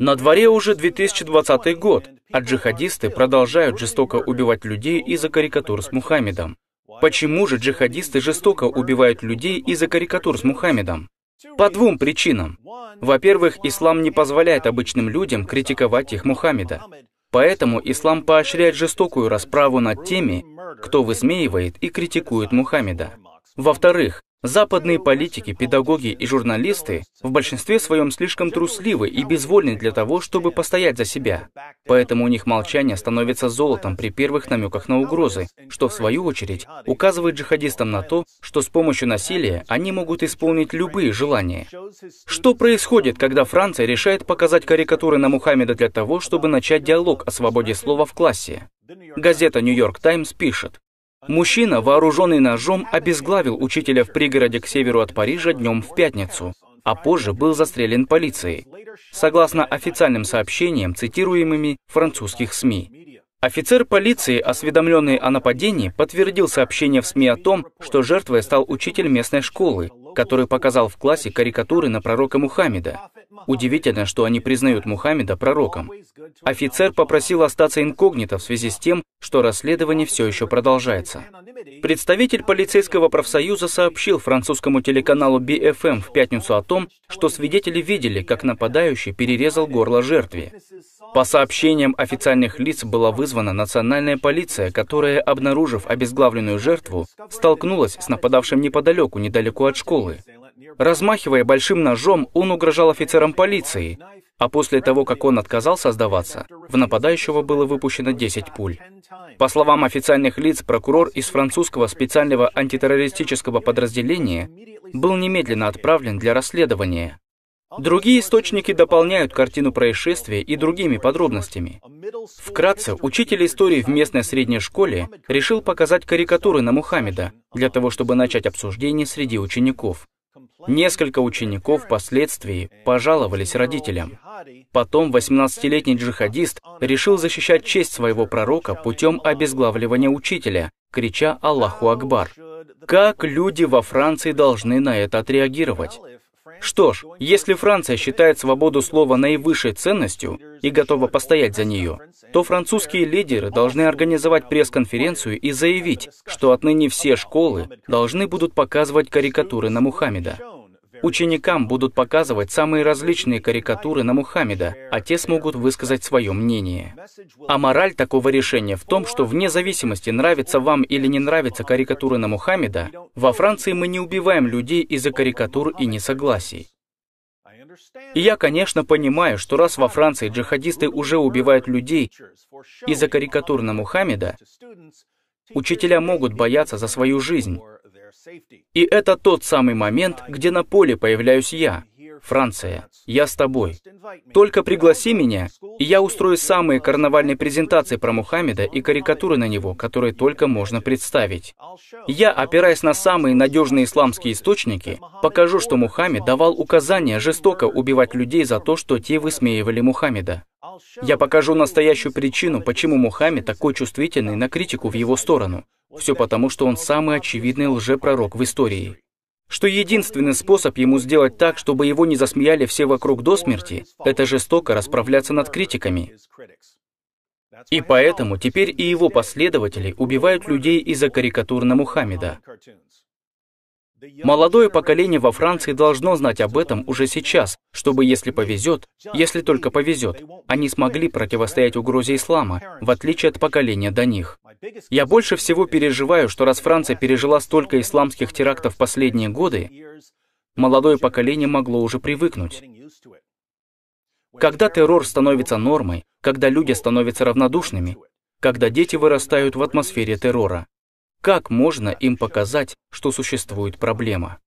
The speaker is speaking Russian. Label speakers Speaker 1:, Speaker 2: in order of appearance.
Speaker 1: На дворе уже 2020 год, а джихадисты продолжают жестоко убивать людей из-за карикатур с Мухаммедом. Почему же джихадисты жестоко убивают людей из-за карикатур с Мухаммедом? По двум причинам. Во-первых, ислам не позволяет обычным людям критиковать их Мухаммеда. Поэтому ислам поощряет жестокую расправу над теми, кто высмеивает и критикует Мухаммеда. Во-вторых, Западные политики, педагоги и журналисты в большинстве своем слишком трусливы и безвольны для того, чтобы постоять за себя. Поэтому у них молчание становится золотом при первых намеках на угрозы, что в свою очередь указывает джихадистам на то, что с помощью насилия они могут исполнить любые желания. Что происходит, когда Франция решает показать карикатуры на Мухаммеда для того, чтобы начать диалог о свободе слова в классе? Газета «Нью-Йорк Таймс» пишет, Мужчина, вооруженный ножом, обезглавил учителя в пригороде к северу от Парижа днем в пятницу, а позже был застрелен полицией, согласно официальным сообщениям, цитируемыми французских СМИ. Офицер полиции, осведомленный о нападении, подтвердил сообщение в СМИ о том, что жертвой стал учитель местной школы, который показал в классе карикатуры на пророка Мухаммеда. Удивительно, что они признают Мухаммеда пророком. Офицер попросил остаться инкогнито в связи с тем, что расследование все еще продолжается. Представитель полицейского профсоюза сообщил французскому телеканалу BFM в пятницу о том, что свидетели видели, как нападающий перерезал горло жертве. По сообщениям официальных лиц была вызвана национальная полиция, которая, обнаружив обезглавленную жертву, столкнулась с нападавшим неподалеку, недалеко от школы. Размахивая большим ножом, он угрожал офицерам полиции, а после того, как он отказался сдаваться, в нападающего было выпущено 10 пуль. По словам официальных лиц, прокурор из французского специального антитеррористического подразделения был немедленно отправлен для расследования. Другие источники дополняют картину происшествия и другими подробностями. Вкратце, учитель истории в местной средней школе решил показать карикатуры на Мухаммеда для того, чтобы начать обсуждение среди учеников. Несколько учеников впоследствии пожаловались родителям. Потом 18-летний джихадист решил защищать честь своего пророка путем обезглавливания учителя, крича «Аллаху Акбар». Как люди во Франции должны на это отреагировать? Что ж, если Франция считает свободу слова наивысшей ценностью и готова постоять за нее, то французские лидеры должны организовать пресс-конференцию и заявить, что отныне все школы должны будут показывать карикатуры на Мухаммеда. Ученикам будут показывать самые различные карикатуры на Мухаммеда, а те смогут высказать свое мнение. А мораль такого решения в том, что вне зависимости, нравится вам или не нравится карикатуры на Мухаммеда, во Франции мы не убиваем людей из-за карикатур и несогласий. И я, конечно, понимаю, что раз во Франции джихадисты уже убивают людей из-за карикатур на Мухаммеда, учителя могут бояться за свою жизнь, и это тот самый момент, где на поле появляюсь я. Франция, я с тобой. Только пригласи меня, и я устрою самые карнавальные презентации про Мухаммеда и карикатуры на него, которые только можно представить. Я, опираясь на самые надежные исламские источники, покажу, что Мухаммед давал указания жестоко убивать людей за то, что те высмеивали Мухаммеда. Я покажу настоящую причину, почему Мухаммед такой чувствительный на критику в его сторону. Все потому, что он самый очевидный лжепророк в истории. Что единственный способ ему сделать так, чтобы его не засмеяли все вокруг до смерти, это жестоко расправляться над критиками. И поэтому теперь и его последователи убивают людей из-за карикатур на Мухаммеда. Молодое поколение во Франции должно знать об этом уже сейчас, чтобы, если повезет, если только повезет, они смогли противостоять угрозе ислама, в отличие от поколения до них. Я больше всего переживаю, что раз Франция пережила столько исламских терактов последние годы, молодое поколение могло уже привыкнуть. Когда террор становится нормой, когда люди становятся равнодушными, когда дети вырастают в атмосфере террора, как можно им показать, что существует проблема?